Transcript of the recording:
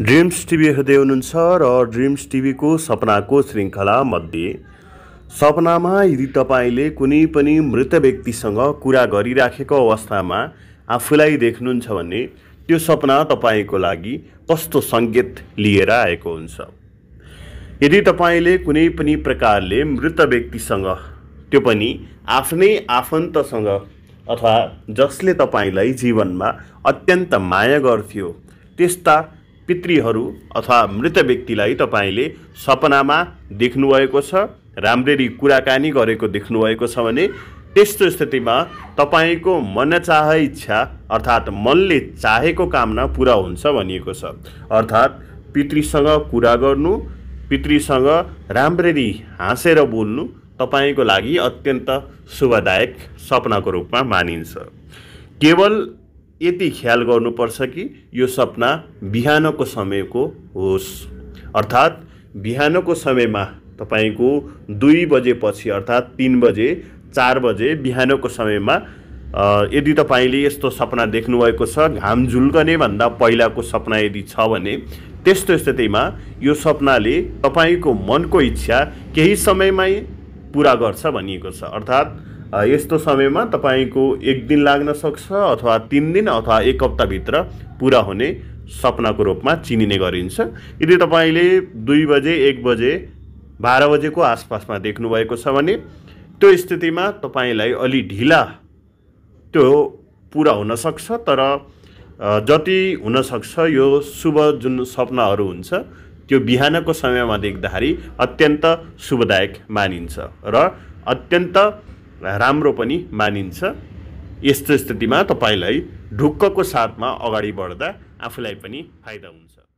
dreams TV हेर्दै हुनुहुन्छ र ड्रिम्स टिभीको सपनाको मध्ये सपनामा यदि तपाईँले कुनै पनि मृत व्यक्तिसँग कुरा गरिराखेको अवस्थामा आफूलाई देख्नुहुन्छ भने त्यो सपना तपाईँको लागि कस्तो सङ्केत लिएर आएको हुन्छ यदि तपाईँले कुनै पनि प्रकारले मृत व्यक्तिसँग त्यो पनि आफ्नै आफन्तसँग अथवा जसले तपाईँलाई जीवनमा अत्यन्त माया गर्थ्यो त्यस्ता पितृहरू अथवा मृत व्यक्तिलाई तपाईँले सपनामा देख्नुभएको छ राम्ररी कुराकानी गरेको देख्नुभएको छ भने त्यस्तो स्थितिमा तपाईँको मनचाह इच्छा अर्थात् मनले चाहेको कामना पुरा हुन्छ भनिएको छ अर्थात् पितृसँग कुरा गर्नु पितृसँग राम्ररी हाँसेर बोल्नु तपाईँको लागि अत्यन्त शुभदायक सपनाको रूपमा मानिन्छ केवल यति ख्याल गर्नुपर्छ कि यो सपना बिहानको समयको होस् अर्थात् बिहानको समयमा तपाईँको दुई बजेपछि अर्थात् तिन बजे चार बजे बिहानको समयमा यदि तपाईँले यस्तो सपना देख्नुभएको छ घाम झुल्कने भन्दा पहिलाको सपना यदि छ भने त्यस्तो स्थितिमा यो सपनाले तपाईँको मनको इच्छा केही समयमै पुरा गर्छ भनिएको छ अर्थात् यस्तो समयमा तपाईँको एक दिन लाग्न सक्छ अथवा तिन दिन अथवा एक हप्ताभित्र पुरा हुने सपनाको रूपमा चिनिने गरिन्छ यदि तपाईँले दुई बजे एक बजे बाह्र बजेको आसपासमा देख्नुभएको छ भने त्यो स्थितिमा तपाईँलाई अलि ढिला त्यो पुरा हुनसक्छ तर जति हुनसक्छ यो शुभ जुन सपनाहरू हुन्छ त्यो बिहानको समयमा देख्दाखेरि अत्यन्त शुभदायक मानिन्छ र अत्यन्त राम्रो पनि मानिन्छ यस्तो स्थितिमा तपाईँलाई ढुक्कको साथमा अगाडि बढ्दा आफूलाई पनि फाइदा हुन्छ